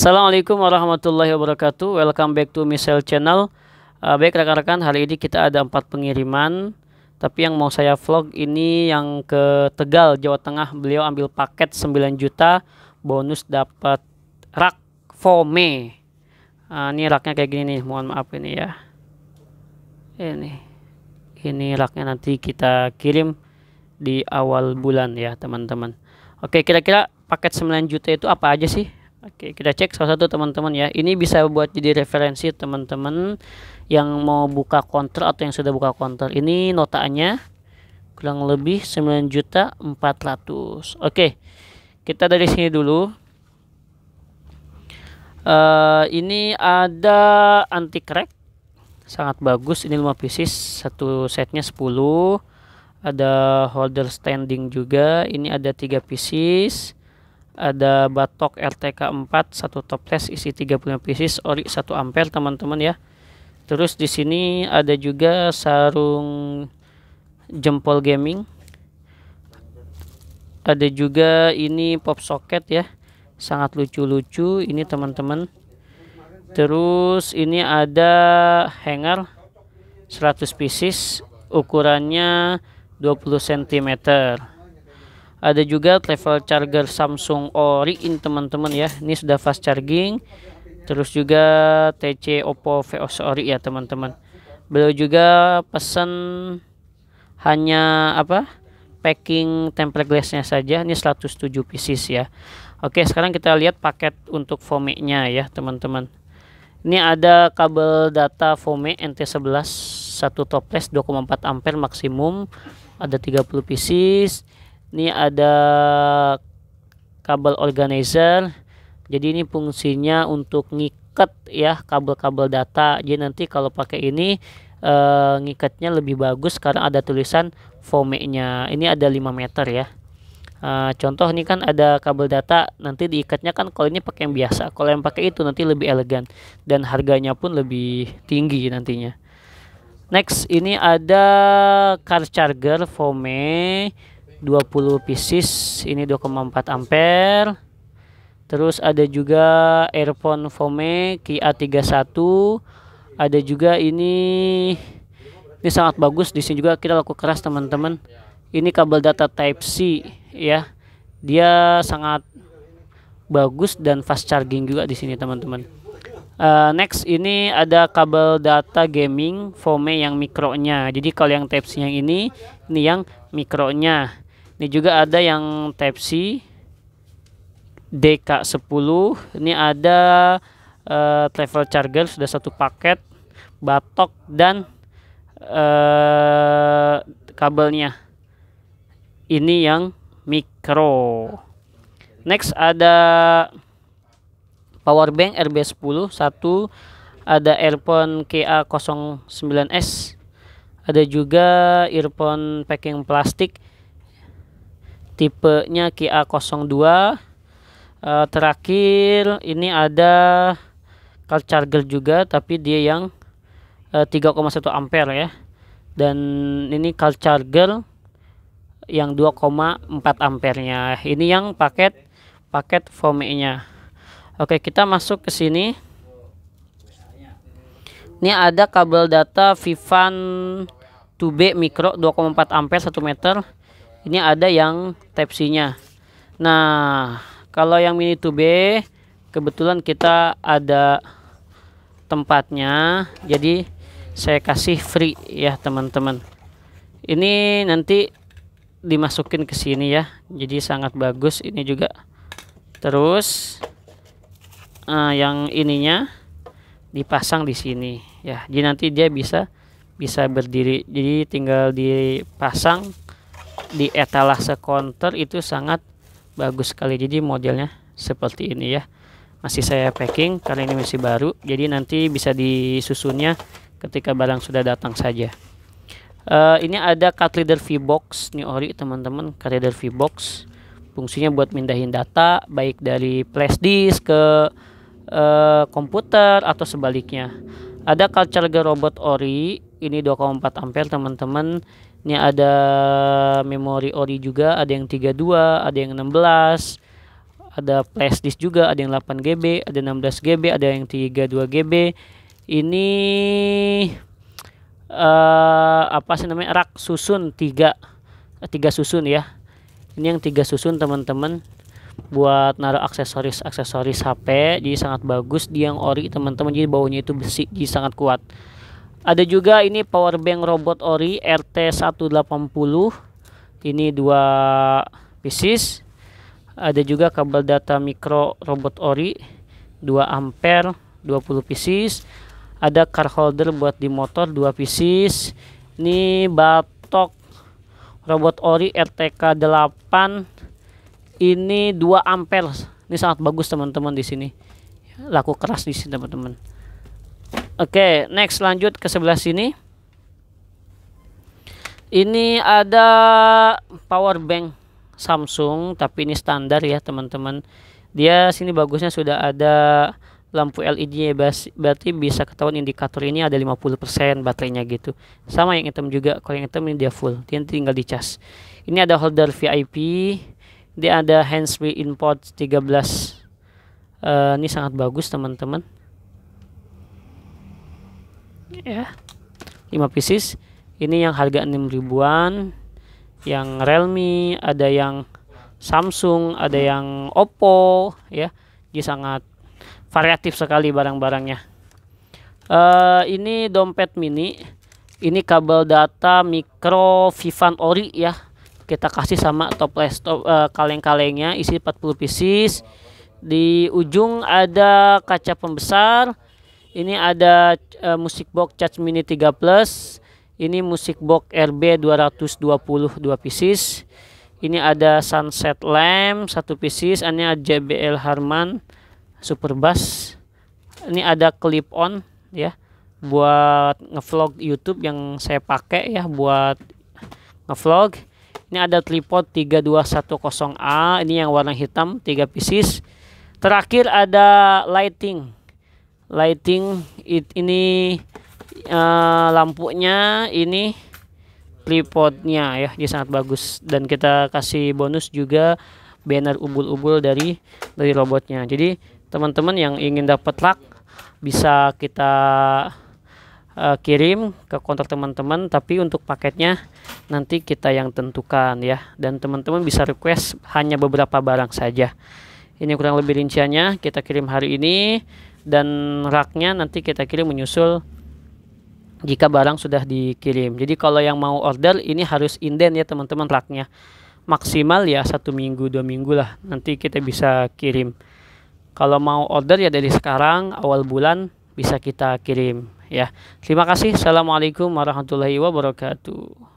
Assalamualaikum warahmatullahi wabarakatuh Welcome back to Michelle Channel uh, Baik rekan-rekan hari ini kita ada empat pengiriman Tapi yang mau saya vlog ini yang ke Tegal Jawa Tengah Beliau ambil paket 9 juta Bonus dapat rak Fome uh, Ini raknya kayak gini nih mohon maaf ini ya Ini Ini raknya nanti kita kirim di awal bulan ya teman-teman Oke kira-kira paket 9 juta itu apa aja sih Oke, kita cek salah satu teman-teman ya. Ini bisa buat jadi referensi teman-teman yang mau buka kontrol atau yang sudah buka kontrol. Ini notanya kurang lebih 9.400. juta Oke. Kita dari sini dulu. Uh, ini ada anti crack sangat bagus ini lima pieces satu setnya 10 ada holder standing juga ini ada tiga pieces ada batok RTK 4 satu toples isi 35 pcs ori 1 ampere teman-teman ya terus di sini ada juga sarung jempol gaming ada juga ini pop socket ya sangat lucu-lucu ini teman-teman terus ini ada hanger 100 pcs ukurannya 20 cm ada juga travel charger Samsung ori ini teman-teman ya ini sudah fast charging terus juga TC Oppo VOS Ori ya teman-teman beliau juga pesan hanya apa packing template glassnya saja ini 107 pieces ya Oke sekarang kita lihat paket untuk Fome-nya ya teman-teman ini ada kabel data Fome NT11 satu toples 2,4 ampere maksimum ada 30 pieces ini ada kabel organizer jadi ini fungsinya untuk ngikat ya kabel-kabel data jadi nanti kalau pakai ini e, ngikatnya lebih bagus karena ada tulisan fome-nya ini ada 5 meter ya e, contoh ini kan ada kabel data nanti diikatnya kan kalau ini pakai yang biasa kalau yang pakai itu nanti lebih elegan dan harganya pun lebih tinggi nantinya next ini ada car charger fome 20 pieces ini 2,4 ampere terus ada juga earphone Fome QA31 ada juga ini ini sangat bagus di sini juga kita laku keras teman-teman ini kabel data type C ya dia sangat bagus dan fast charging juga di sini teman-teman uh, next ini ada kabel data gaming Fome yang mikronya jadi kalau yang type C yang ini ini yang mikronya ini juga ada yang type C DK10 ini ada uh, travel charger sudah satu paket batok dan uh, kabelnya ini yang mikro next ada power bank RB10 satu ada earphone KA09S ada juga earphone packing plastik tipenya QA02 uh, eh, terakhir ini ada car charger juga tapi dia yang uh, eh, 3,1 ampere ya dan ini car charger yang 2,4 ampernya ini yang paket paket fome nya Oke kita masuk ke sini ini ada kabel data Vivan 2B micro 2,4 ampere 1 meter ini ada yang type C nya nah kalau yang mini 2B kebetulan kita ada tempatnya jadi saya kasih free ya teman-teman ini nanti dimasukin ke sini ya jadi sangat bagus ini juga terus uh, yang ininya dipasang di sini ya jadi nanti dia bisa bisa berdiri jadi tinggal dipasang di etalase counter itu sangat bagus sekali jadi modelnya seperti ini ya masih saya packing karena ini masih baru jadi nanti bisa disusunnya ketika barang sudah datang saja uh, ini ada card reader V-Box new ori teman-teman card reader V-Box fungsinya buat mindahin data baik dari flash disk ke uh, komputer atau sebaliknya ada card charger robot ori ini 2,4 ampere teman-teman ini ada memori ori juga ada yang 32 ada yang 16 ada flash disk juga ada yang 8 GB ada 16 GB ada yang 32 GB ini uh, apa sih namanya rak susun tiga eh, tiga susun ya ini yang tiga susun teman-teman buat naruh aksesoris aksesoris HP jadi sangat bagus dia yang ori teman-teman jadi baunya itu besi jadi sangat kuat ada juga ini power bank robot ori RT180. Ini dua pieces. Ada juga kabel data mikro robot ori 2 ampere 20 pieces. Ada car holder buat di motor 2 pieces. Ini batok robot ori RTK 8 ini 2 ampere. Ini sangat bagus teman-teman di sini. Laku keras di sini teman-teman. Oke, okay, next lanjut ke sebelah sini. Ini ada power bank Samsung, tapi ini standar ya teman-teman. Dia sini bagusnya sudah ada lampu LED ya, berarti bisa ketahuan indikator ini ada 50% baterainya gitu. Sama yang hitam juga, kalau yang hitam ini dia full, dia tinggal di charge. Ini ada holder VIP, dia ada hands-free input 13. Uh, eh, ini sangat bagus teman-teman ya 5 pieces ini yang harga 6 ribuan yang Realme ada yang Samsung ada hmm. yang Oppo ya dia sangat variatif sekali barang-barangnya uh, ini dompet mini ini kabel data micro Vivan Ori ya kita kasih sama toples top, uh, kaleng-kalengnya isi 40 pieces di ujung ada kaca pembesar ini ada uh, eh, musik box charge mini 3 plus ini musik box RB 220 2 pieces ini ada sunset lamp 1 pieces ini ada JBL Harman super bass ini ada clip on ya buat ngevlog YouTube yang saya pakai ya buat ngevlog ini ada tripod 3210A ini yang warna hitam 3 pieces terakhir ada lighting lighting it, ini uh, lampunya ini tripodnya ya dia sangat bagus dan kita kasih bonus juga banner ubul-ubul dari dari robotnya jadi teman-teman yang ingin dapat lak bisa kita uh, kirim ke kontak teman-teman tapi untuk paketnya nanti kita yang tentukan ya dan teman-teman bisa request hanya beberapa barang saja ini kurang lebih rinciannya kita kirim hari ini dan raknya nanti kita kirim menyusul jika barang sudah dikirim. Jadi kalau yang mau order ini harus inden ya teman-teman raknya. Maksimal ya satu minggu dua minggu lah nanti kita bisa kirim. Kalau mau order ya dari sekarang awal bulan bisa kita kirim ya. Terima kasih. Assalamualaikum warahmatullahi wabarakatuh.